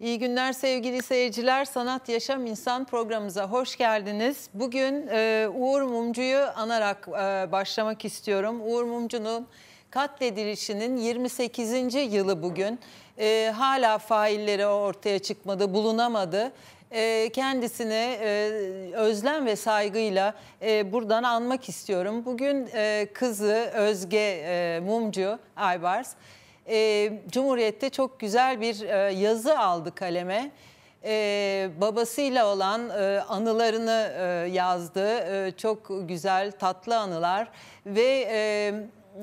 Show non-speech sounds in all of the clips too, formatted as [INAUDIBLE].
İyi günler sevgili seyirciler. Sanat Yaşam İnsan programımıza hoş geldiniz. Bugün e, Uğur Mumcu'yu anarak e, başlamak istiyorum. Uğur Mumcu'nun katledilişinin 28. yılı bugün. E, hala failleri ortaya çıkmadı, bulunamadı e, kendisini e, özlem ve saygıyla e, buradan anmak istiyorum. Bugün kızı Özge Mumcu Aybars e, Cumhuriyet'te çok güzel bir e, yazı aldı kaleme. Ee, babasıyla olan e, anılarını e, yazdı. E, çok güzel, tatlı anılar ve e,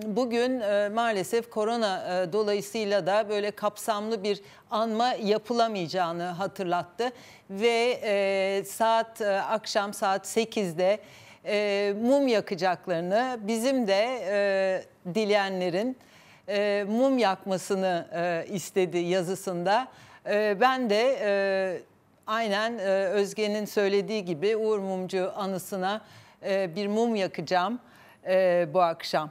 bugün e, maalesef korona e, dolayısıyla da böyle kapsamlı bir anma yapılamayacağını hatırlattı ve e, saat e, akşam saat 8'de e, mum yakacaklarını bizim de e, dileyenlerin e, mum yakmasını e, istedi yazısında. E, ben de e, aynen e, Özge'nin söylediği gibi Uğur Mumcu anısına e, bir mum yakacağım e, bu akşam.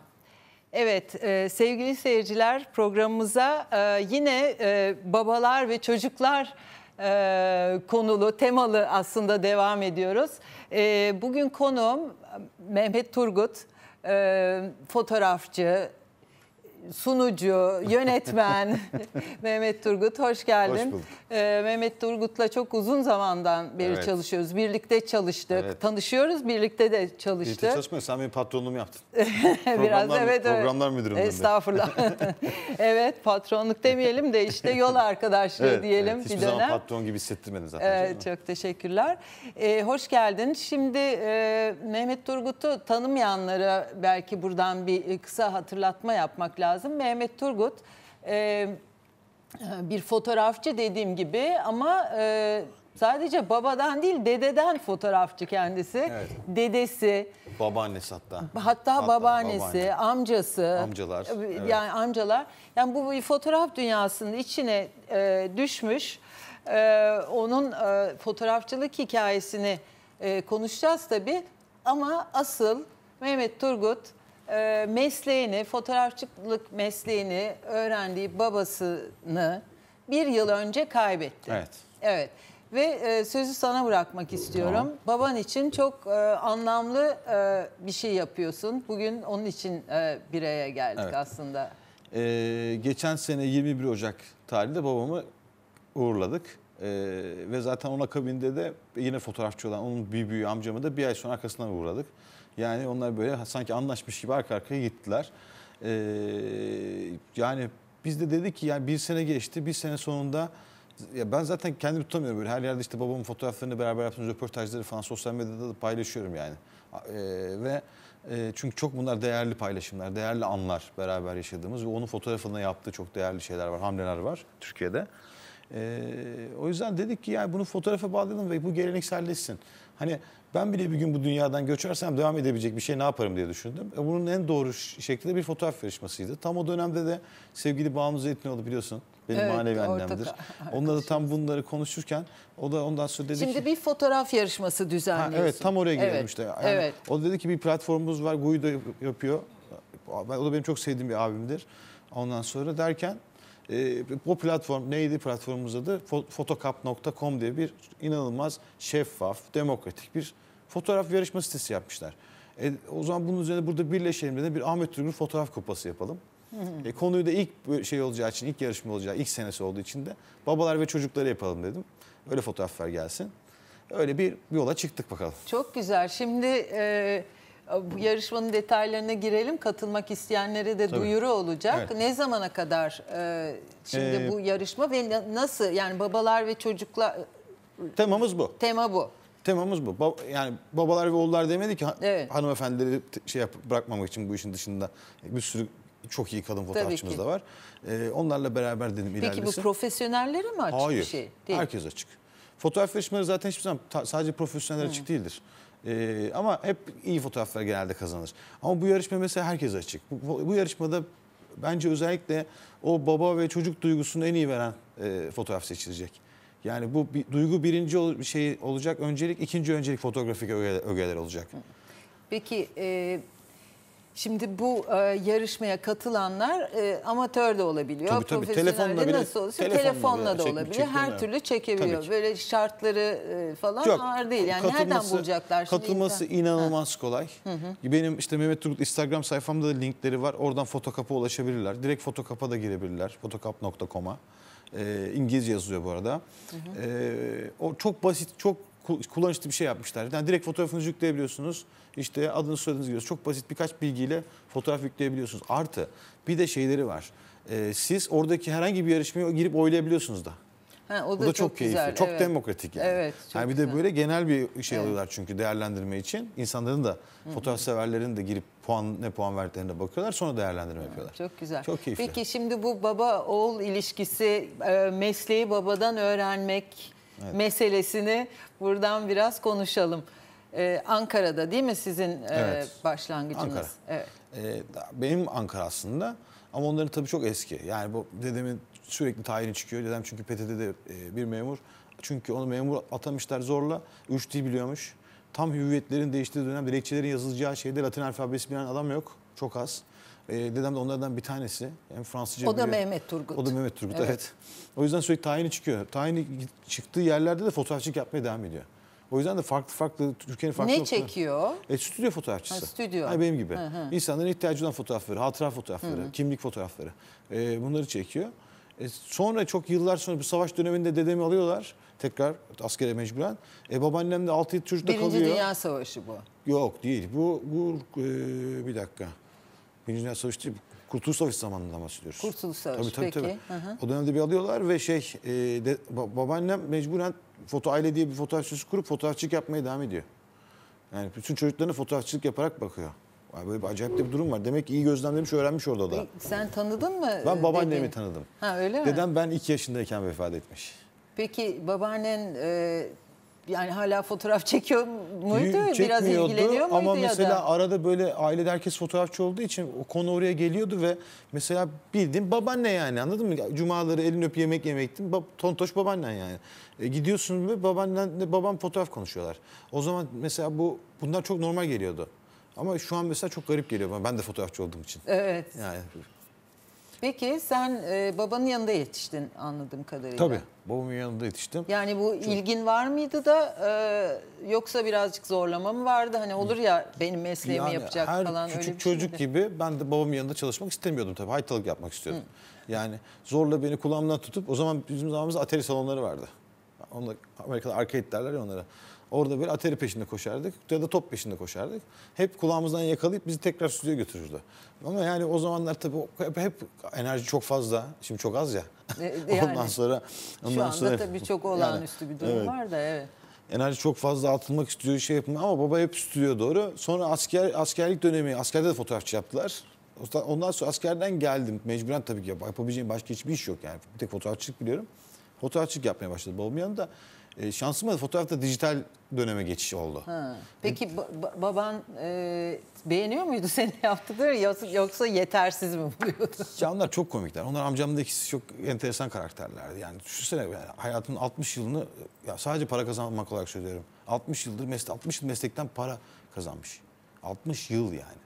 Evet e, sevgili seyirciler programımıza e, yine e, babalar ve çocuklar e, konulu, temalı aslında devam ediyoruz. E, bugün konuğum Mehmet Turgut, e, fotoğrafçı, sunucu, yönetmen [LAUGHS] Mehmet Turgut hoş geldin. Hoş bulduk. Ee, Mehmet Turgut'la çok uzun zamandan beri evet. çalışıyoruz. Birlikte çalıştık, evet. tanışıyoruz, birlikte de çalıştık. Birlikte çalışmıyor, sen benim patronluğum yaptın. [LAUGHS] Biraz programlar, evet. Programlar evet. müdürüm. Estağfurullah. [LAUGHS] evet, patronluk demeyelim de işte yol arkadaşlığı evet, diyelim evet. bir dönem. Hiçbir zaman patron gibi hissettirmedin zaten. Evet, çok teşekkürler. Ee, hoş geldin. Şimdi e, Mehmet Turgut'u tanımayanlara belki buradan bir e, kısa hatırlatma yapmak lazım lazım. Mehmet Turgut e, e, bir fotoğrafçı dediğim gibi ama e, sadece babadan değil dededen fotoğrafçı kendisi. Evet. Dedesi. Babaannesi hatta. Hatta, hatta babaannesi, babaanne. amcası. Amcalar. E, evet. Yani amcalar. Yani bu fotoğraf dünyasının içine e, düşmüş. E, onun e, fotoğrafçılık hikayesini e, konuşacağız tabii. Ama asıl Mehmet Turgut e, mesleğini, fotoğrafçılık mesleğini öğrendiği babasını bir yıl önce kaybetti. Evet. Evet. Ve e, sözü sana bırakmak istiyorum. Tamam. Baban için çok e, anlamlı e, bir şey yapıyorsun. Bugün onun için e, bir geldik evet. aslında. Ee, geçen sene 21 Ocak tarihinde babamı uğurladık. Ee, ve zaten onun akabinde de yine fotoğrafçı olan onun bir büyüğü amcamı da bir ay sonra arkasından uğurladık. Yani onlar böyle sanki anlaşmış gibi arka arkaya gittiler. Ee, yani biz de dedik ki yani bir sene geçti. Bir sene sonunda ya ben zaten kendimi tutamıyorum böyle. Her yerde işte babamın fotoğraflarını beraber yaptığımız röportajları falan sosyal medyada da paylaşıyorum yani. Ee, ve e, çünkü çok bunlar değerli paylaşımlar, değerli anlar beraber yaşadığımız ve onun fotoğrafında yaptığı çok değerli şeyler var, hamleler var Türkiye'de. E, o yüzden dedik ki yani bunu fotoğrafa bağlayalım ve bu gelenekselleşsin. Hani ben bile bir gün bu dünyadan göçersem devam edebilecek bir şey ne yaparım diye düşündüm. E, bunun en doğru şekilde bir fotoğraf yarışmasıydı. Tam o dönemde de sevgili Bağımız Etinoğlu biliyorsun benim evet, manevi annemdir. [LAUGHS] Onunla da tam bunları konuşurken o da ondan sonra dedi Şimdi ki... bir fotoğraf yarışması düzenliyorsun. Ha, evet tam oraya girelim evet, işte. Yani evet. O dedi ki bir platformumuz var Guido yapıyor. O da benim çok sevdiğim bir abimdir. Ondan sonra derken e, bu platform neydi platformumuz adı? Fotokap.com diye bir inanılmaz şeffaf, demokratik bir fotoğraf yarışma sitesi yapmışlar. E, o zaman bunun üzerine burada birleşelim dedi. Bir Ahmet Türk'ün fotoğraf kupası yapalım. e, konuyu da ilk şey olacağı için, ilk yarışma olacağı, ilk senesi olduğu için de babalar ve çocukları yapalım dedim. Öyle fotoğraflar gelsin. Öyle bir bir yola çıktık bakalım. Çok güzel. Şimdi... E bu yarışmanın detaylarına girelim. Katılmak isteyenlere de Tabii. duyuru olacak. Evet. Ne zamana kadar e, şimdi ee, bu yarışma ve nasıl? Yani babalar ve çocuklar... Temamız bu. Tema bu. Temamız bu. Bab yani babalar ve oğullar demedi ki evet. hanımefendileri şey yap bırakmamak için bu işin dışında bir sürü çok iyi kadın fotoğrafçımız da var. Ee, onlarla beraber dedim Peki ilerlesin. Peki bu profesyonellere mi açık Hayır, bir şey? Hayır. Herkes açık. Fotoğraf yarışmaları zaten hiçbir zaman sadece profesyoneller açık değildir. Ee, ama hep iyi fotoğraflar genelde kazanır. Ama bu yarışma mesela herkes açık. Bu, bu yarışmada bence özellikle o baba ve çocuk duygusunu en iyi veren e, fotoğraf seçilecek. Yani bu bir, duygu birinci ol, şey olacak öncelik, ikinci öncelik fotoğrafik ögeler, ögeler olacak. Peki e, Şimdi bu e, yarışmaya katılanlar e, amatör de olabiliyor. Tabii tabii telefonla bile, nasıl olursa, telefonla, telefonla da çekme, olabiliyor. Her yani. türlü çekebiliyor. Böyle şartları e, falan Yok, ağır değil. Yani nereden bulacaklar? Şimdi katılması insan? inanılmaz ha. kolay. Hı hı. Benim işte Mehmet Turgut Instagram sayfamda da linkleri var. Oradan fotokapa ulaşabilirler. Direkt fotokapa da girebilirler. fotokap.com'a. E, ee, İngilizce yazıyor bu arada. Hı hı. E, o çok basit, çok kullanışlı bir şey yapmışlar. Yani direkt fotoğrafınızı yükleyebiliyorsunuz. İşte adını soyadınızı giriyorsunuz. Çok basit birkaç bilgiyle fotoğraf yükleyebiliyorsunuz. Artı bir de şeyleri var. Ee, siz oradaki herhangi bir yarışmaya girip oylayabiliyorsunuz da. Ha, o da, o da çok, çok keyifli, güzel, çok evet. demokratik yani. Evet, çok yani bir güzel. de böyle genel bir şey evet. alıyorlar çünkü değerlendirme için. İnsanların da Hı -hı. fotoğraf severlerinin de girip puan ne puan verdiklerine bakıyorlar sonra değerlendirme yapıyorlar. Çok güzel. Çok keyifli. Peki şimdi bu baba oğul ilişkisi e, mesleği babadan öğrenmek evet. meselesini buradan biraz konuşalım. Ee, Ankara'da değil mi sizin e, evet. e, başlangıcınız? Ankara. Evet. Ee, benim Ankara aslında ama onların tabii çok eski. Yani bu dedemin sürekli tayini çıkıyor. Dedem çünkü PTT'de e, bir memur. Çünkü onu memur atamışlar zorla. Üç dil biliyormuş. Tam hüviyetlerin değiştiği dönem dilekçelerin yazılacağı şeyde Latin alfabesi bilen adam yok. Çok az. Ee, dedem de onlardan bir tanesi. Yani Fransızca o da Mehmet Turgut. O da Mehmet Turgut evet. evet. O yüzden sürekli tayini çıkıyor. Tayini çıktığı yerlerde de fotoğrafçılık yapmaya devam ediyor. O yüzden de farklı farklı Türkiye'nin farklı Ne çekiyor? E, stüdyo fotoğrafçısı. Ha, stüdyo. Yani benim gibi. Hı hı. İnsanların ihtiyacı olan fotoğrafları, hatıra fotoğrafları, hı hı. kimlik fotoğrafları. E, bunları çekiyor. E, sonra çok yıllar sonra bu savaş döneminde dedemi alıyorlar. Tekrar askere mecburen. E, babaannem de 6-7 çocukta Birinci kalıyor. Birinci Dünya Savaşı bu. Yok değil. Bu, bu e, bir dakika. Birinci Dünya Savaşı değil, Kurtuluş Savaşı zamanından bahsediyoruz. Kurtuluş Savaşı tabii, tabii, peki. Tabii. Hı hı. O dönemde bir alıyorlar ve şey e, de, babaannem mecburen foto aile diye bir fotoğrafçısı kurup fotoğrafçılık yapmaya devam ediyor. Yani bütün çocuklarına fotoğrafçılık yaparak bakıyor. Ay böyle bir acayip de bir durum var. Demek ki iyi gözlemlemiş, öğrenmiş orada da. E, sen tanıdın mı? Ben e, babaannemi dedin? tanıdım. Ha öyle mi? Dedem ben iki yaşındayken vefat etmiş. Peki babaannen e, yani hala fotoğraf çekiyor muydu? Biraz ilgileniyor muydu ama ya mesela da? arada böyle ailede herkes fotoğrafçı olduğu için o konu oraya geliyordu ve mesela bildiğin babaanne yani anladın mı? Cumaları elin öp yemek yemektim. Bab, tontoş babaannen yani. E, gidiyorsun ve babaannen babam fotoğraf konuşuyorlar. O zaman mesela bu bunlar çok normal geliyordu. Ama şu an mesela çok garip geliyor bana. Ben de fotoğrafçı olduğum için. Evet. Yani Peki sen e, babanın yanında yetiştin anladığım kadarıyla. Tabii babamın yanında yetiştim. Yani bu Çok... ilgin var mıydı da e, yoksa birazcık zorlama mı vardı? Hani olur ya benim mesleğimi yani yapacak her falan küçük öyle küçük çocuk şeydi. gibi ben de babamın yanında çalışmak istemiyordum tabii. Haytalık yapmak istiyordum. Hı. Yani zorla beni kulağımdan tutup o zaman bizim zamanımızda atari salonları vardı. Onlar Amerika'da arcade derler ya onlara. Orada böyle atari peşinde koşardık ya da top peşinde koşardık. Hep kulağımızdan yakalayıp bizi tekrar stüdyoya götürürdü. Ama yani o zamanlar tabii hep, hep enerji çok fazla. Şimdi çok az ya. E, e [LAUGHS] yani, ondan sonra ondan şu anda sonra, tabii çok [LAUGHS] olağanüstü yani, bir durum evet. var da evet enerji çok fazla atılmak istiyor şey yapma ama baba hep stüdyoya doğru. Sonra asker askerlik dönemi askerde de fotoğrafçı yaptılar. Ondan sonra askerden geldim. Mecburen tabii ki yapabileceğim başka hiçbir iş yok yani. Bir tek fotoğrafçılık biliyorum. Fotoğrafçılık yapmaya başladı babamın yanında. E, şansıma da fotoğrafta dijital döneme geçiş oldu. Ha. Peki ba baban e, beğeniyor muydu seni [LAUGHS] yaptıkları yoksa yetersiz mi buluyordu? [LAUGHS] Ya onlar çok komikler. Onlar amcamın da ikisi çok enteresan karakterlerdi. Yani düşünsene yani hayatının 60 yılını ya sadece para kazanmak olarak söylüyorum. 60 yıldır meslek 60 yıl meslekten para kazanmış. 60 yıl yani.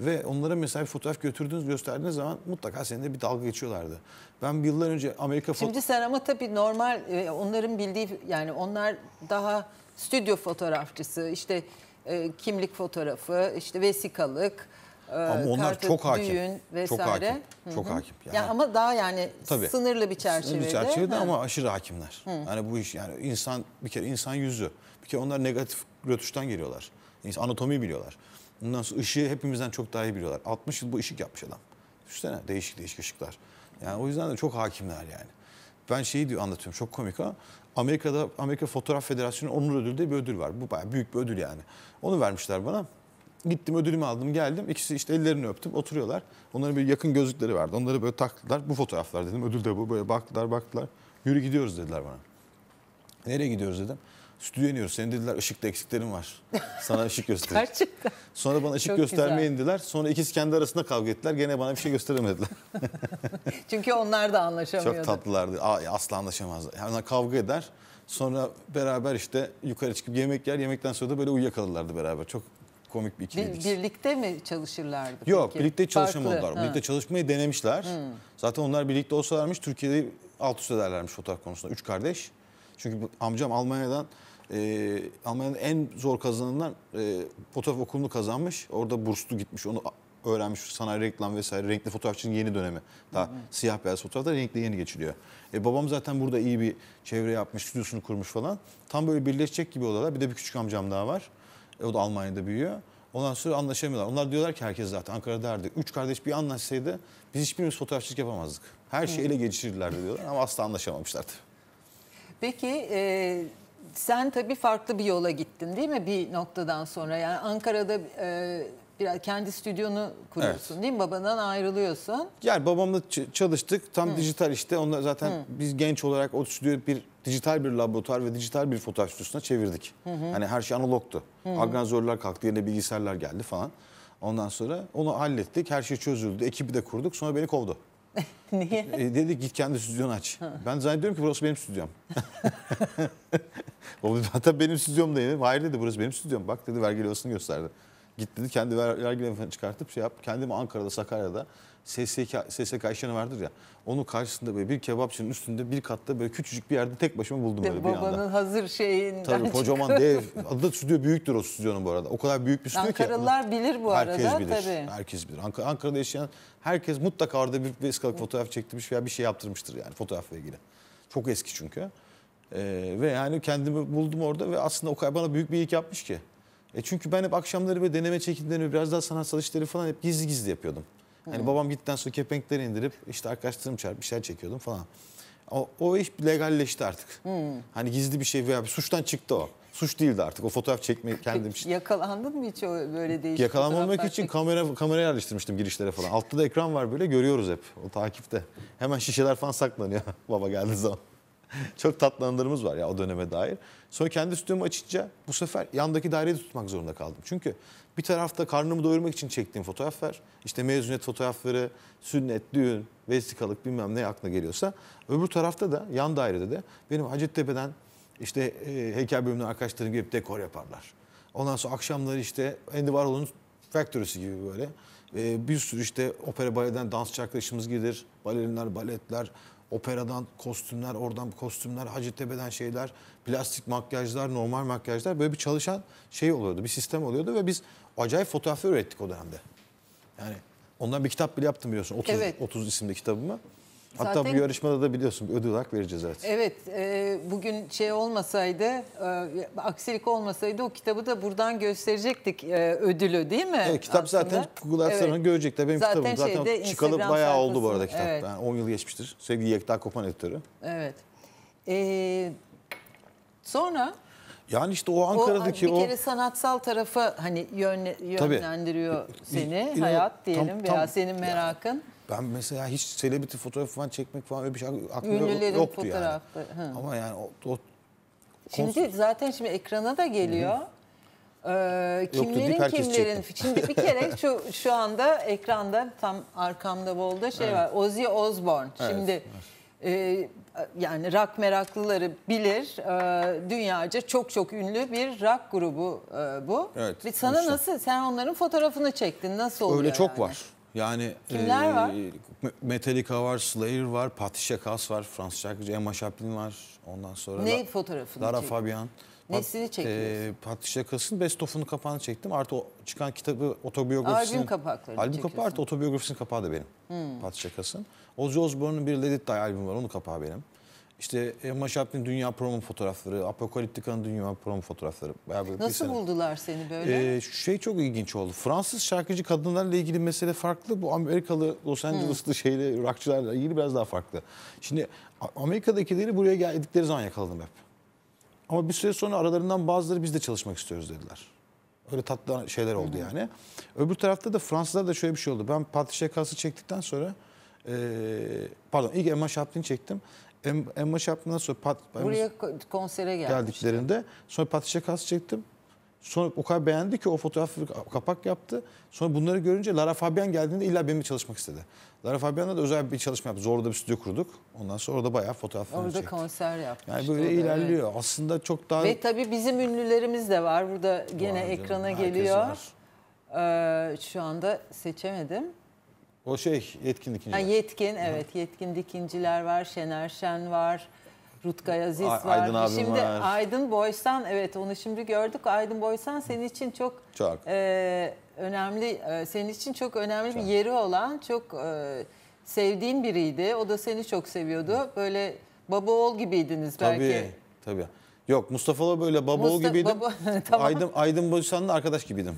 Ve onlara mesela bir fotoğraf götürdüğünüz gösterdiğiniz zaman mutlaka seninle bir dalga geçiyorlardı. Ben yıllar önce Amerika... Şimdi sen ama tabii normal e, onların bildiği yani onlar daha stüdyo fotoğrafçısı işte e, kimlik fotoğrafı işte vesikalık. E, ama onlar kartı, çok hakim. Düğün vesaire. Çok hakim. Hı -hı. Çok hakim. Yani, yani ama daha yani tabii, sınırlı bir çerçevede. Sınırlı bir çerçevede ama aşırı hakimler. Hı. Yani bu iş yani insan bir kere insan yüzü. Bir kere onlar negatif rötuştan geliyorlar. Anatomi biliyorlar. Ondan sonra ışığı hepimizden çok daha iyi biliyorlar. 60 yıl bu ışık yapmış adam. Düşünsene değişik değişik ışıklar. Yani o yüzden de çok hakimler yani. Ben şeyi diyor anlatıyorum çok komik ama Amerika'da Amerika Fotoğraf Federasyonu onur ödülü diye bir ödül var. Bu bayağı büyük bir ödül yani. Onu vermişler bana. Gittim ödülümü aldım geldim. İkisi işte ellerini öptüm oturuyorlar. Onların bir yakın gözlükleri vardı. Onları böyle taktılar. Bu fotoğraflar dedim. Ödül de bu. Böyle baktılar baktılar. Yürü gidiyoruz dediler bana. Nereye gidiyoruz dedim stüdyo iniyoruz. Senin dediler ışıkta eksiklerin var. Sana ışık [LAUGHS] göster. Gerçekten. Sonra bana ışık göstermeye indiler. Sonra ikisi kendi arasında kavga ettiler. Gene bana bir şey gösteremediler. [LAUGHS] Çünkü onlar da anlaşamıyordu. Çok tatlılardı. Asla anlaşamazlar. Yani kavga eder. Sonra beraber işte yukarı çıkıp yemek yer. Yemekten sonra da böyle uyuyakalırlardı beraber. Çok komik bir ikiliydik. Bir, birlikte mi çalışırlardı? Yok birlikte çalışamadılar. Farklı, ha. Birlikte çalışmayı denemişler. Hmm. Zaten onlar birlikte olsalarmış Türkiye'de alt üst ederlermiş fotoğraf konusunda. Üç kardeş. Çünkü amcam Almanya'dan e, Almanya'nın en zor kazanılan e, fotoğraf okulunu kazanmış. Orada burslu gitmiş onu öğrenmiş sanayi reklam vesaire renkli fotoğrafçının yeni dönemi. Daha hı hı. siyah beyaz fotoğraflar renkli yeni geçiliyor. E, babam zaten burada iyi bir çevre yapmış, stüdyosunu kurmuş falan. Tam böyle birleşecek gibi odalar. Bir de bir küçük amcam daha var. E, o da Almanya'da büyüyor. Ondan sonra anlaşamıyorlar. Onlar diyorlar ki herkes zaten Ankara derdi. Üç kardeş bir anlaşsaydı biz hiçbirimiz fotoğrafçılık yapamazdık. Her şeyi ele geçirirlerdi diyorlar ama asla anlaşamamışlardı. Peki e, sen tabii farklı bir yola gittin değil mi bir noktadan sonra? Yani Ankara'da e, biraz kendi stüdyonu kuruyorsun evet. değil mi? Babandan ayrılıyorsun. Yani babamla çalıştık. Tam Hı. dijital işte. Onlar zaten Hı. biz genç olarak o stüdyoyu bir dijital bir laboratuvar ve dijital bir fotoğraf stüdyosuna çevirdik. Hı hı. Hani her şey analogtu. Organizörler kalktı, yerine bilgisayarlar geldi falan. Ondan sonra onu hallettik. Her şey çözüldü. Ekibi de kurduk. Sonra beni kovdu. [LAUGHS] Niye? E, dedi git kendi stüdyonu aç. Ben zannediyorum ki burası benim stüdyom. [LAUGHS] Hatta benim stüdyom da yedim. Hayır dedi burası benim stüdyom. Bak dedi vergi levhasını gösterdi. Git dedi kendi vergi levhasını çıkartıp şey yap. Kendimi Ankara'da, Sakarya'da SSK, SSK işyanı vardır ya. Onu karşısında böyle bir kebapçının üstünde bir katta böyle küçücük bir yerde tek başıma buldum böyle bir anda. Babanın hazır şeyinden Tabii kocaman dev. [LAUGHS] Adı da stüdyo büyüktür o stüdyonun bu arada. O kadar büyük bir stüdyo Ankaralılar ki. Ankaralılar bilir bu herkes arada. Bilir. Tabii. Herkes bilir. Ank Ankara'da yaşayan herkes mutlaka orada bir vesikalık fotoğraf çektirmiş veya bir şey yaptırmıştır yani fotoğrafla ilgili. Çok eski çünkü. Ee, ve yani kendimi buldum orada ve aslında o kadar bana büyük bir iyilik yapmış ki. E çünkü ben hep akşamları böyle deneme çekimlerini biraz daha sanatsal işleri falan hep gizli gizli yapıyordum. Hani hmm. babam gittikten sonra kepenkleri indirip işte arkadaşlarım çağırıp bir şeyler çekiyordum falan. O, o iş legalleşti artık. Hmm. Hani gizli bir şey veya bir suçtan çıktı o. Suç değildi artık. O fotoğraf çekmeyi kendim için. Yakalandın mı hiç o böyle değişik Yakalanmamak için kamera kamera yerleştirmiştim girişlere falan. Altta da ekran var böyle görüyoruz hep. O takipte. Hemen şişeler falan saklanıyor [LAUGHS] baba geldiği zaman. [LAUGHS] Çok tatlı anılarımız var ya o döneme dair. Sonra kendi stüdyomu açınca bu sefer yandaki daireyi tutmak zorunda kaldım. Çünkü bir tarafta karnımı doyurmak için çektiğim fotoğraflar, işte mezuniyet fotoğrafları, sünnet, düğün, vesikalık bilmem ne aklına geliyorsa. Öbür tarafta da yan dairede de benim Hacettepe'den işte e, heykel bölümünden arkadaşlarım gelip dekor yaparlar. Ondan sonra akşamları işte Andy Warhol'un Factory'si gibi böyle. E, bir sürü işte opera baleden dansçı arkadaşımız gelir. Balerinler, baletler, operadan kostümler, oradan kostümler, Hacettepe'den şeyler, plastik makyajlar, normal makyajlar böyle bir çalışan şey oluyordu, bir sistem oluyordu ve biz acayip fotoğrafı ürettik o dönemde. Yani ondan bir kitap bile yaptım biliyorsun 30, evet. 30 isimli kitabımı. Hatta Zaten, bu yarışmada da biliyorsun ödül olarak vereceğiz artık. Evet, e, bugün şey olmasaydı, e, aksilik olmasaydı o kitabı da buradan gösterecektik e, ödülü değil mi? Evet, kitap aslında? zaten Google Ads'ten evet. görecekler. Benim zaten kitabım şeyde, zaten çıkalı Instagram bayağı sayfası. oldu bu arada kitap. Evet. Yani 10 yıl geçmiştir. Sevgili Yekta Kopan editörü. Evet. E, sonra... Yani işte o Ankara'daki o... Bir kere o... sanatsal tarafa hani yönle, yönlendiriyor Tabii. seni, İ, hayat diyelim tam, veya senin merakın. Yani ben mesela hiç selebriti fotoğraf falan çekmek falan öyle bir şey aklımda Ünlülerin yoktu yani. Hı. Ama yani o, o Şimdi zaten şimdi ekrana da geliyor. Ee, kimlerin dip kimlerin şimdi bir kere [LAUGHS] şu şu anda ekranda tam arkamda bolda şey Evet. var Ozzy Osbourne Evet, şimdi e, yani rock meraklıları bilir e, dünyaca çok çok ünlü bir rock grubu e, bu Evet, Ve sana sonuçta. nasıl sen onların fotoğrafını çektin nasıl oluyor öyle çok yani? var. Yani Kimler e, var? Metallica var, Slayer var, Patti Chakras var, Fransız şarkıcı Emma Chaplin var. Ondan sonra ne La, fotoğrafını Lara çekiyor? Fabian. Nesini çekiyorsun? E, Patti Chakras'ın Best of'unu kapağını çektim. Artı o, çıkan kitabı otobiyografisinin... Albüm kapaklarını Albüm kapağı artı otobiyografisinin kapağı da benim. Hmm. Patti Chakras'ın. Ozzy Osbourne'un bir Let It Die albümü var. Onun kapağı benim. İşte Emma Şapkin dünya promo fotoğrafları, Apokaliptika'nın dünya promo fotoğrafları. Beraber Nasıl sene. buldular seni böyle? Ee, şey çok ilginç oldu. Fransız şarkıcı kadınlarla ilgili mesele farklı. Bu Amerikalı Los Angeles'lı hmm. şeyle rockçılarla ilgili biraz daha farklı. Şimdi Amerika'dakileri buraya geldikleri zaman yakaladım hep. Ama bir süre sonra aralarından bazıları biz de çalışmak istiyoruz dediler. Öyle tatlı şeyler oldu yani. Öbür tarafta da Fransızlar da şöyle bir şey oldu. Ben Patricia Kass'ı çektikten sonra e, pardon ilk Emma Şaplin'i çektim. Emma Chapman'dan sonra pat, buraya konsere gelmişti. geldiklerinde sonra Patricia Kass çektim. Sonra o kadar beğendi ki o fotoğrafı kapak yaptı. Sonra bunları görünce Lara Fabian geldiğinde illa benimle çalışmak istedi. Lara Fabian'la da özel bir çalışma yaptı. Zorlu'da bir stüdyo kurduk. Ondan sonra orada bayağı fotoğraf Orada çektik. konser yaptık. Yani böyle ilerliyor. Evet. Aslında çok daha... Ve tabii bizim ünlülerimiz de var. Burada gene var ekrana geliyor. Var. Ee, şu anda seçemedim. O şey yetkin dikinciler. Ha, yetkin evet yetkin dikinciler var. Şener Şen var. Rutkay Aziz var. Aydın e, abim şimdi var. Aydın Boysan evet onu şimdi gördük. Aydın Boysan senin için çok, çok. E, önemli e, senin için çok önemli çok. bir yeri olan çok e, sevdiğin biriydi. O da seni çok seviyordu. Böyle baba oğul gibiydiniz tabii, belki. Tabii tabii. Yok Mustafa'la böyle baba Musta oğul gibiydim. Baba, [LAUGHS] tamam. Aydın Aydın Boysan'la arkadaş gibiydim.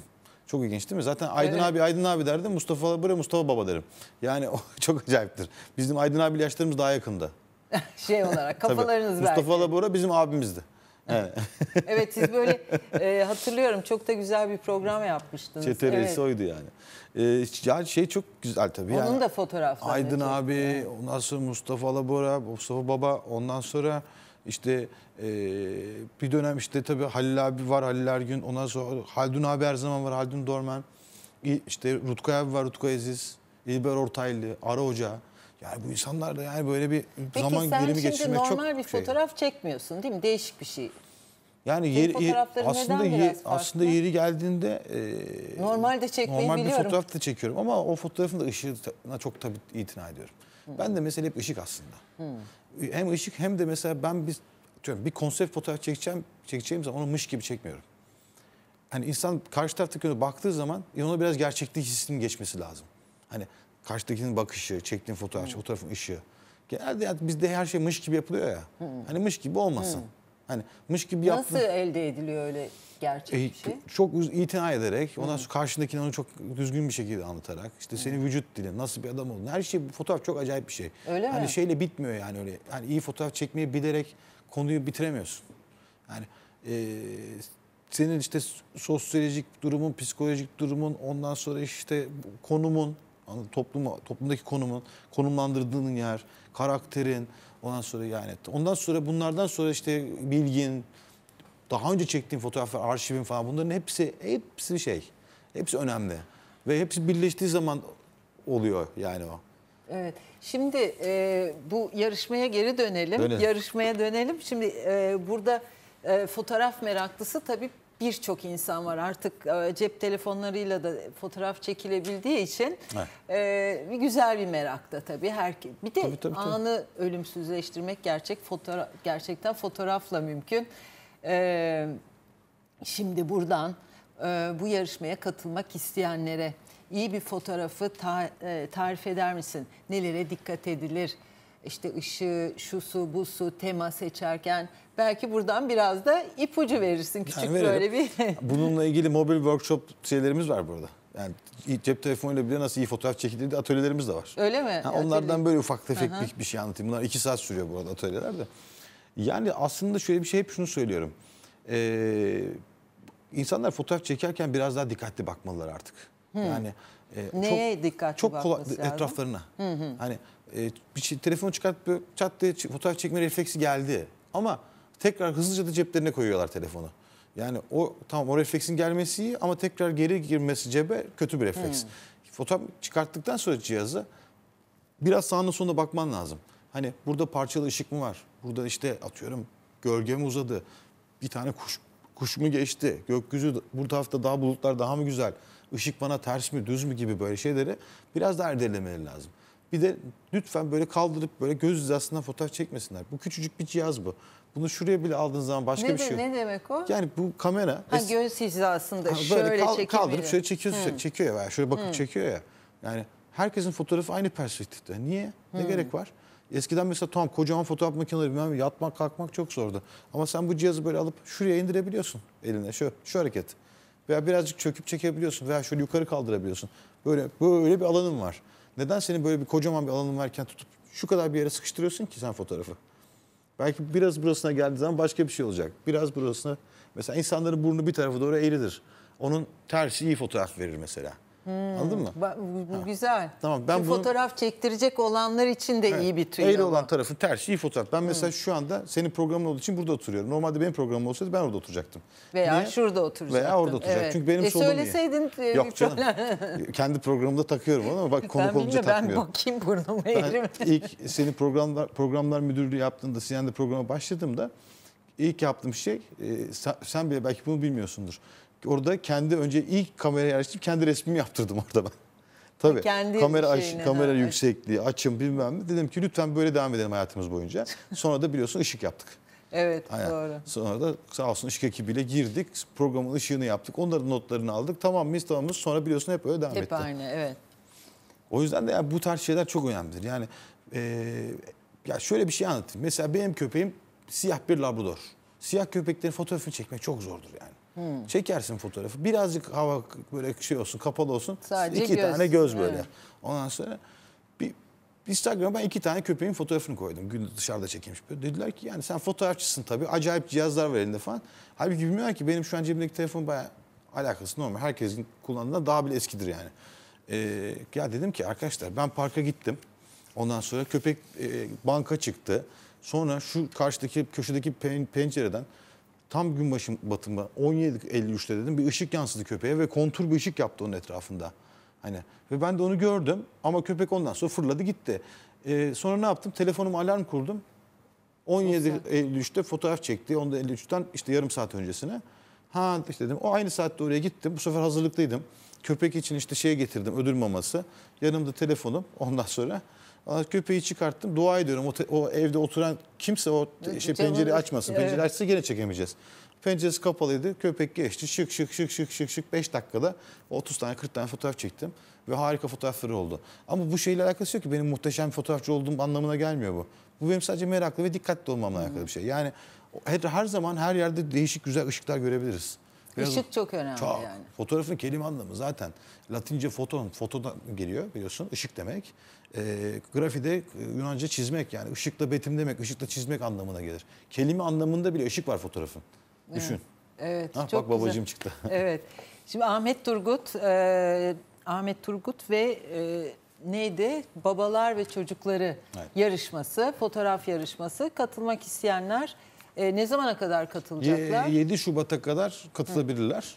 Çok ilginç değil mi? Zaten Aydın evet. abi Aydın abi derdim. Mustafa buraya Mustafa baba derim. Yani o [LAUGHS] çok acayiptir. Bizim Aydın abi yaşlarımız daha yakında. [LAUGHS] şey olarak kafalarınız Tabii. belki. Mustafa Labora bizim abimizdi. Evet. [LAUGHS] evet siz böyle e, hatırlıyorum çok da güzel bir program yapmıştınız. Çete evet. oydu yani. E, yani şey çok güzel tabii. Onun yani. da fotoğrafları. Aydın abi, yani. ondan sonra Mustafa Labora, Mustafa Baba, ondan sonra işte e, bir dönem işte tabii Halil abi var, Halil Ergün. Ondan sonra Haldun abi her zaman var, Haldun Dorman. İşte Rutkay abi var, Rutkay Aziz. İlber Ortaylı, Ara Hoca. Yani bu insanlar da yani böyle bir Peki, zaman dilimi geçirmek çok Peki sen şimdi normal bir şey. fotoğraf çekmiyorsun değil mi? Değişik bir şey yani yeri, aslında ye, aslında yeri geldiğinde e, normalde çekmeyi normal biliyorum. bir fotoğraf da çekiyorum ama o fotoğrafın da ışığına çok tabii itina ediyorum. Hmm. Ben de mesela hep ışık aslında. Hmm. Hem ışık hem de mesela ben bir diyorum, bir konsept fotoğraf çekeceğim çekeceğim zaman onu mış gibi çekmiyorum. Hani insan karşı taraftaki baktığı zaman ona biraz gerçeklik hissinin geçmesi lazım. Hani karşıdakinin bakışı, çektiğin fotoğraf, hmm. fotoğrafın ışığı. Genelde yani bizde her şey mış gibi yapılıyor ya. Hmm. Hani mış gibi olmasın. Hmm. Hani mış gibi yaptın. Nasıl elde ediliyor öyle gerçek e, bir şey? Çok itina ederek, ondan hmm. sonra karşındakini onu çok düzgün bir şekilde anlatarak, işte senin hmm. vücut dilin, nasıl bir adam olduğunu her şey, fotoğraf çok acayip bir şey. Öyle hani mi? şeyle bitmiyor yani öyle. Hani iyi fotoğraf çekmeyi bilerek konuyu bitiremiyorsun. Yani e, senin işte sosyolojik durumun, psikolojik durumun, ondan sonra işte konumun, Topluma, toplumdaki konumun, konumlandırdığının yer, karakterin, ondan sonra yani ondan sonra bunlardan sonra işte bilgin, daha önce çektiğim fotoğraflar, arşivin falan bunların hepsi hepsi şey. Hepsi önemli. Ve hepsi birleştiği zaman oluyor yani o. Evet. Şimdi e, bu yarışmaya geri dönelim. dönelim. Yarışmaya dönelim. Şimdi e, burada e, fotoğraf meraklısı tabii birçok insan var artık e, cep telefonlarıyla da fotoğraf çekilebildiği için evet. E, bir güzel bir merakta tabii her bir de tabii, tabii, tabii. anı ölümsüzleştirmek gerçek fotoğraf gerçekten fotoğrafla mümkün. E, şimdi buradan bu yarışmaya katılmak isteyenlere iyi bir fotoğrafı tarif eder misin? Nelere dikkat edilir? işte ışığı, şu su, bu su tema seçerken belki buradan biraz da ipucu verirsin küçük yani böyle bir. [LAUGHS] Bununla ilgili mobil workshop şeylerimiz var burada. Yani cep telefonuyla bile nasıl iyi fotoğraf çekildiği atölyelerimiz de var. Öyle mi? Ha, onlardan böyle ufak tefek Aha. bir şey anlatayım. Bunlar iki saat sürüyor burada atölyeler de. Yani aslında şöyle bir şey hep şunu söylüyorum. Ee, insanlar fotoğraf çekerken biraz daha dikkatli bakmalılar artık. Hmm. Yani e, Neye çok, dikkatli çok kolay, lazım? Etraflarına. Hı hı. Hani e, bir şey, telefonu çıkartıp çat diye fotoğraf çekme refleksi geldi. Ama tekrar hızlıca da ceplerine koyuyorlar telefonu. Yani o tam o refleksin gelmesi iyi ama tekrar geri girmesi cebe kötü bir refleks. Hmm. Fotoğraf çıkarttıktan sonra cihazı biraz sağına sonuna bakman lazım. Hani burada parçalı ışık mı var? Burada işte atıyorum gölge mi uzadı? Bir tane kuş, kuş mu geçti? Gökyüzü bu tarafta daha bulutlar daha mı güzel? Işık bana ters mi düz mü gibi böyle şeyleri biraz daha erdelemeli lazım. Bir de lütfen böyle kaldırıp böyle göz hizasından fotoğraf çekmesinler. Bu küçücük bir cihaz bu. Bunu şuraya bile aldığın zaman başka ne, bir şey yok. Ne demek o? Yani bu kamera. Ha, göz hizasında ha, şöyle kal, Kaldırıp şöyle çekiyorsun, hmm. çekiyor ya. Yani şöyle bakıp hmm. çekiyor ya. Yani herkesin fotoğrafı aynı perspektifte. Niye? Ne hmm. gerek var? Eskiden mesela tamam kocaman fotoğraf makineleri bilmem yatmak kalkmak çok zordu. Ama sen bu cihazı böyle alıp şuraya indirebiliyorsun eline. Şöyle şu hareket. Veya birazcık çöküp çekebiliyorsun veya şöyle yukarı kaldırabiliyorsun. Böyle böyle bir alanın var. Neden senin böyle bir kocaman bir alanın varken tutup şu kadar bir yere sıkıştırıyorsun ki sen fotoğrafı? Belki biraz burasına geldiği zaman başka bir şey olacak. Biraz burasına. Mesela insanların burnu bir tarafa doğru eğridir. Onun tersi iyi fotoğraf verir mesela. Hmm. Anladın mı? Ba bu ha. güzel. Tamam ben bunu... fotoğraf çektirecek olanlar için de evet. iyi bir tüy. Eğri olan tarafı ters iyi fotoğraf. Ben hmm. mesela şu anda senin programın olduğu için burada oturuyorum. Normalde benim programım olsaydı ben orada oturacaktım. Veya Niye? şurada oturacaktım. Veya orada oturacaktım. Evet. Çünkü benim e, söyleseydin diye. Yok canım. [LAUGHS] Kendi programımda takıyorum onu ama bak konuk olunca takmıyorum. Ben bakayım burnumu eğri İlk senin programlar, programlar müdürlüğü yaptığında CNN'de programa başladığımda ilk yaptığım şey e, sen, sen bile belki bunu bilmiyorsundur. Orada kendi önce ilk kamerayı açtım kendi resmimi yaptırdım orada ben. Tabii. Kendi kamera aş, kamera ha, yüksekliği, açım bilmem ne. Dedim ki lütfen böyle devam edelim hayatımız boyunca. [LAUGHS] Sonra da biliyorsun ışık yaptık. Evet Aynen. doğru. Sonra da sağ olsun ışık ekibiyle girdik. Programın ışığını yaptık. Onların notlarını aldık. Tamam mıyız tamamız. Sonra biliyorsun hep öyle devam hep etti. Hep aynı evet. O yüzden de yani bu tarz şeyler çok önemlidir. Yani e, ya şöyle bir şey anlatayım. Mesela benim köpeğim siyah bir labrador. Siyah köpeklerin fotoğrafını çekmek çok zordur yani. Hmm. Çekersin fotoğrafı. Birazcık hava böyle şey olsun, kapalı olsun. Sadece iki göz. tane göz böyle. Evet. Ondan sonra bir Instagram'a ben iki tane köpeğin fotoğrafını koydum. Gün dışarıda çekilmiş. Böyle dediler ki yani sen fotoğrafçısın tabii. Acayip cihazlar var elinde falan. Halbuki bilmiyorlar ki benim şu an cebimdeki telefon baya alakası normal. Herkesin kullandığından daha bile eskidir yani. Ee, ya dedim ki arkadaşlar ben parka gittim. Ondan sonra köpek e, banka çıktı. Sonra şu karşıdaki köşedeki pen, pencereden Tam gün başım batımı 17.53'te dedim bir ışık yansıdı köpeğe ve kontur bir ışık yaptı onun etrafında. Hani ve ben de onu gördüm ama köpek ondan sonra fırladı gitti. Ee, sonra ne yaptım? Telefonuma alarm kurdum. 17.53'te fotoğraf çekti. Onda 53'ten işte yarım saat öncesine. Ha işte dedim o aynı saatte oraya gittim. Bu sefer hazırlıklıydım. Köpek için işte şey getirdim ödül maması. Yanımda telefonum ondan sonra Köpeği çıkarttım. Dua ediyorum. O, te, o evde oturan kimse o te, şey, pencereyi açmasın. Evet. Pencereyi açsa gene çekemeyeceğiz. Penceresi kapalıydı. Köpek geçti. Şık şık şık şık şık şık 5 dakikada 30 tane 40 tane fotoğraf çektim. Ve harika fotoğrafları oldu. Ama bu şeyle alakası yok ki benim muhteşem fotoğrafçı olduğum anlamına gelmiyor bu. Bu benim sadece meraklı ve dikkatli olmamla alakalı bir şey. Yani her, her zaman her yerde değişik güzel ışıklar görebiliriz. Biraz Işık çok önemli çok. yani. Fotoğrafın kelime anlamı zaten Latince foton, fotodan geliyor biliyorsun. Işık demek. Ee, e, grafide Yunanca çizmek yani ışıkla betim demek, ışıkla çizmek anlamına gelir. Kelime anlamında bile ışık var fotoğrafın. Düşün. Evet. Ha, çok bak babacığım çıktı. [LAUGHS] [LAUGHS] Evet. Şimdi Ahmet Turgut, e, Ahmet Turgut ve e, neydi? Babalar ve Çocukları evet. yarışması, fotoğraf yarışması. Katılmak isteyenler e, ne zamana kadar katılacaklar? 7 Şubat'a kadar katılabilirler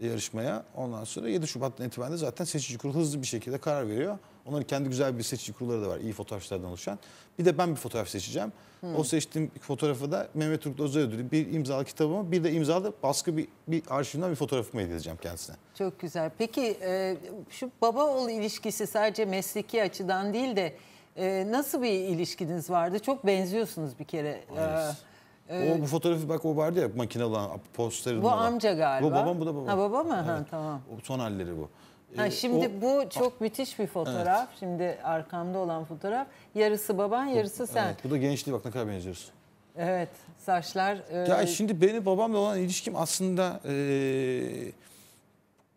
Hı. yarışmaya. Ondan sonra 7 Şubat'tan itibaren de zaten seçici kurul hızlı bir şekilde karar veriyor. Onların kendi güzel bir seçici kurulları da var. İyi fotoğrafçılardan oluşan. Bir de ben bir fotoğraf seçeceğim. Hı. O seçtiğim fotoğrafı da Mehmet Türk Özel Ödülü bir imzalı kitabımı bir de imzalı baskı bir, bir arşivden bir fotoğrafımı hediye edeceğim kendisine. Çok güzel. Peki e, şu baba oğul ilişkisi sadece mesleki açıdan değil de e, nasıl bir ilişkiniz vardı? Çok benziyorsunuz bir kere. Evet. E, ee, o bu fotoğrafı bak o vardı ya makinalı posterinde. Bu olan. amca galiba. Bu babam bu da babam. Ha baba mı? Evet. Ha, tamam. O son halleri bu. Ha, ee, şimdi o, bu çok ha, müthiş bir fotoğraf. Evet. Şimdi arkamda olan fotoğraf. Yarısı baban, yarısı sen. Evet, bu da gençliği bak ne kadar benziyoruz. Evet, saçlar... E... Ya şimdi benim babamla olan ilişkim aslında... E,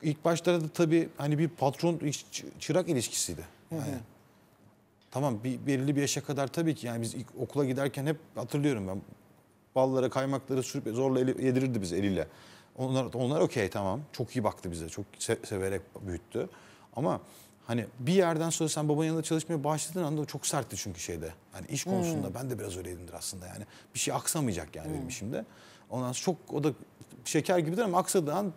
ilk başlarda da tabii hani bir patron çırak ilişkisiydi. Yani, Tamam bir belirli bir yaşa kadar tabii ki yani biz ilk okula giderken hep hatırlıyorum ben balları kaymakları sürüp zorla eli, yedirirdi biz eliyle. Onlar onlar okey tamam. Çok iyi baktı bize. Çok se severek büyüttü. Ama hani bir yerden sonra sen babanın yanında çalışmaya başladığın anda çok sertti çünkü şeyde. Hani iş konusunda hmm. ben de biraz öyleydimdir aslında yani. Bir şey aksamayacak yani hmm. benim işimde. Ondan çok o da şeker gibidir ama aksadığı an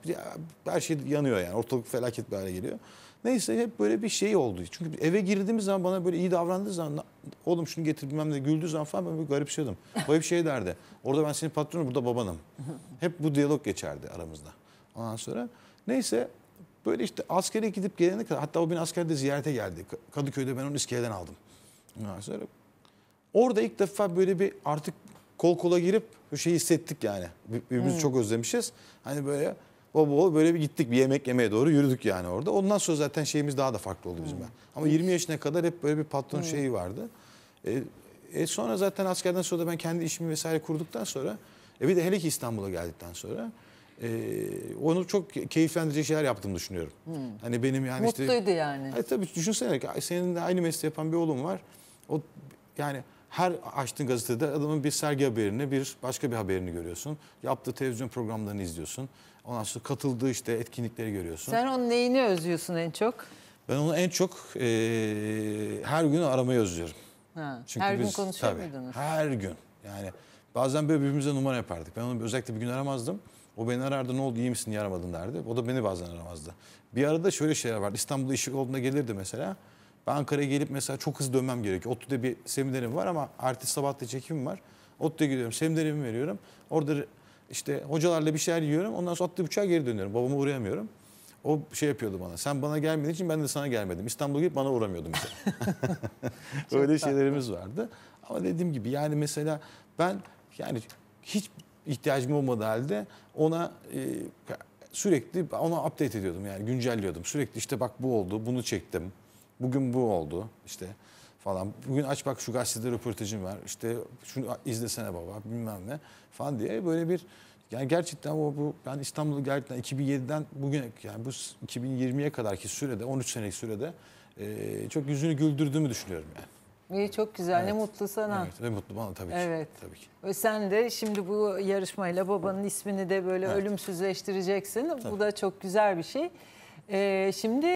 her şey yanıyor yani. Ortalık felaket bir hale geliyor. Neyse hep böyle bir şey oldu. Çünkü eve girdiğimiz zaman bana böyle iyi davrandığı zaman oğlum şunu getir bilmem ne güldüğü zaman falan ben böyle garip Böyle bir şey derdi. Orada ben senin patronum burada babanım. Hep bu diyalog geçerdi aramızda. Ondan sonra neyse böyle işte askere gidip gelene kadar hatta o beni askerde ziyarete geldi. Kadıköy'de ben onu iskeleden aldım. Ondan sonra orada ilk defa böyle bir artık kol kola girip bir şey hissettik yani. Birbirimizi hmm. çok özlemişiz. Hani böyle bol bol böyle bir gittik bir yemek yemeye doğru yürüdük yani orada. Ondan sonra zaten şeyimiz daha da farklı oldu bizim. Hmm. Ama 20 yaşına kadar hep böyle bir patron hmm. şeyi vardı. E, e sonra zaten askerden sonra da ben kendi işimi vesaire kurduktan sonra e bir de hele ki İstanbul'a geldikten sonra e, onu çok keyiflendirici şeyler yaptım düşünüyorum. Hmm. Hani benim yani Mutluydu işte... yani. Hani tabii düşünsene senin de aynı mesleği yapan bir oğlum var. O yani her açtığın gazetede adamın bir sergi haberini, bir başka bir haberini görüyorsun. Yaptığı televizyon programlarını izliyorsun. Ondan sonra katıldığı işte etkinlikleri görüyorsun. Sen onun neyini özlüyorsun en çok? Ben onu en çok e, her gün aramayı özlüyorum. Ha, Çünkü her biz, gün konuşuyor tabii, muydunuz? Her gün. Yani bazen böyle birbirimize numara yapardık. Ben onu özellikle bir gün aramazdım. O beni arardı ne oldu iyi misin niye aramadın derdi. O da beni bazen aramazdı. Bir arada şöyle şeyler vardı. İstanbul'da işi olduğunda gelirdi mesela. Ben Ankara'ya gelip mesela çok hızlı dönmem gerekiyor. ODTÜ'de bir seminerim var ama artı sabahta çekimim var. ODTÜ'ye gidiyorum, seminerimi veriyorum. Orada işte hocalarla bir şeyler yiyorum. Ondan sonra atlı uçağa geri dönüyorum. Babama uğrayamıyorum. O şey yapıyordu bana. Sen bana gelmediğin için ben de sana gelmedim. İstanbul'a gelip bana uğramıyordum. işte. [LAUGHS] Öyle şeylerimiz vardı. Ama dediğim gibi yani mesela ben yani hiç ihtiyacım olmadığı halde ona e, sürekli ona update ediyordum yani güncelliyordum. Sürekli işte bak bu oldu, bunu çektim. Bugün bu oldu işte falan. Bugün aç bak şu gazetede röportajım var. İşte şunu izlesene baba bilmem ne falan diye e, böyle bir yani gerçekten o bu ben İstanbul'u gerçekten 2007'den bugüne yani bu 2020'ye kadarki sürede 13 senelik sürede e, çok yüzünü güldürdüğümü düşünüyorum yani. İyi çok güzel. Evet. Ne mutlu sana. Evet, ne mutlu bana tabii ki. Evet. Tabii ki. Ve sen de şimdi bu yarışmayla babanın ismini de böyle evet. ölümsüzleştireceksin. Tabii. Bu da çok güzel bir şey. Ee, şimdi